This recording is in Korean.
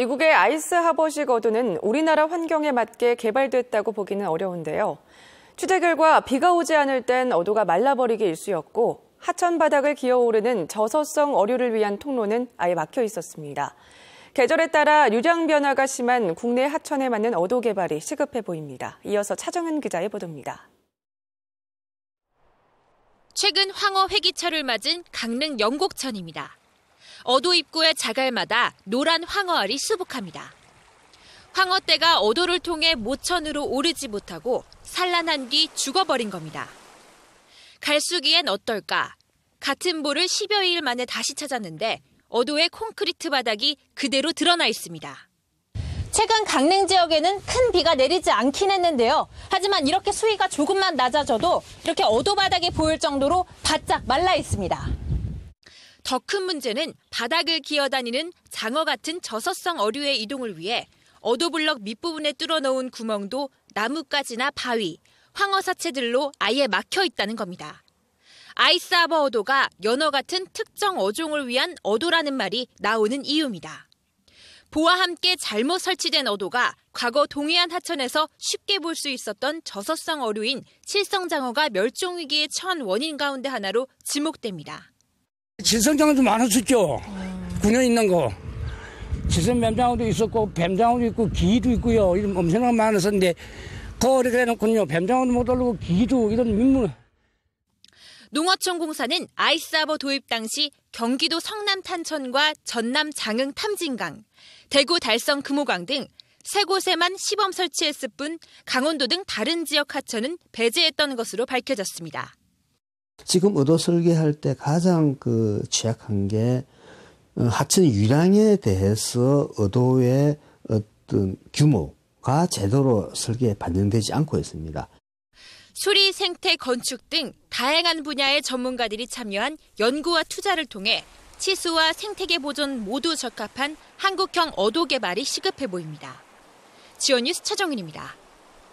미국의 아이스 하버시거두는 우리나라 환경에 맞게 개발됐다고 보기는 어려운데요. 취재 결과 비가 오지 않을 땐 어도가 말라버리기 일쑤였고 하천 바닥을 기어오르는 저서성 어류를 위한 통로는 아예 막혀 있었습니다. 계절에 따라 유량 변화가 심한 국내 하천에 맞는 어도 개발이 시급해 보입니다. 이어서 차정은 기자의 보도입니다. 최근 황어 회기철을 맞은 강릉 영곡천입니다. 어도 입구의 자갈마다 노란 황어알이 수북합니다. 황어떼가 어도를 통해 모천으로 오르지 못하고 산란한 뒤 죽어버린 겁니다. 갈수기엔 어떨까? 같은 볼을 10여 일 만에 다시 찾았는데 어도의 콘크리트 바닥이 그대로 드러나 있습니다. 최근 강릉 지역에는 큰 비가 내리지 않긴 했는데요. 하지만 이렇게 수위가 조금만 낮아져도 이렇게 어도 바닥이 보일 정도로 바짝 말라 있습니다. 더큰 문제는 바닥을 기어다니는 장어 같은 저서성 어류의 이동을 위해 어도블럭 밑부분에 뚫어놓은 구멍도 나뭇가지나 바위, 황어사체들로 아예 막혀 있다는 겁니다. 아이스아버 어도가 연어 같은 특정 어종을 위한 어도라는 말이 나오는 이유입니다. 보와 함께 잘못 설치된 어도가 과거 동해안 하천에서 쉽게 볼 수 있었던 저서성 어류인 칠성장어가 멸종위기에 처한 원인 가운데 하나로 지목됩니다. 질성장도 많았었죠. 음. 9년 있는 거. 질성 뱀장어도 있었고 뱀장어도 있고 기도 있고요. 이런 엄청나게 많았었는데 거리게 해놓군요. 뱀장어도 못 올르고 기도 이런 민물. 농어촌 공사는 아이스아버 도입 당시 경기도 성남 탄천과 전남 장흥 탐진강, 대구 달성 금호강 등 세 곳에만 시범 설치했을 뿐 강원도 등 다른 지역 하천은 배제했던 것으로 밝혀졌습니다. 지금 의도 설계할 때 가장 그 취약한 게 어, 하천 유량에 대해서 의도의 어떤 규모가 제대로 설계에 반영되지 않고 있습니다. 수리, 생태, 건축 등 다양한 분야의 전문가들이 참여한 연구와 투자를 통해 치수와 생태계 보존 모두 적합한 한국형 어도 개발이 시급해 보입니다. 지원 뉴스 최정은입니다.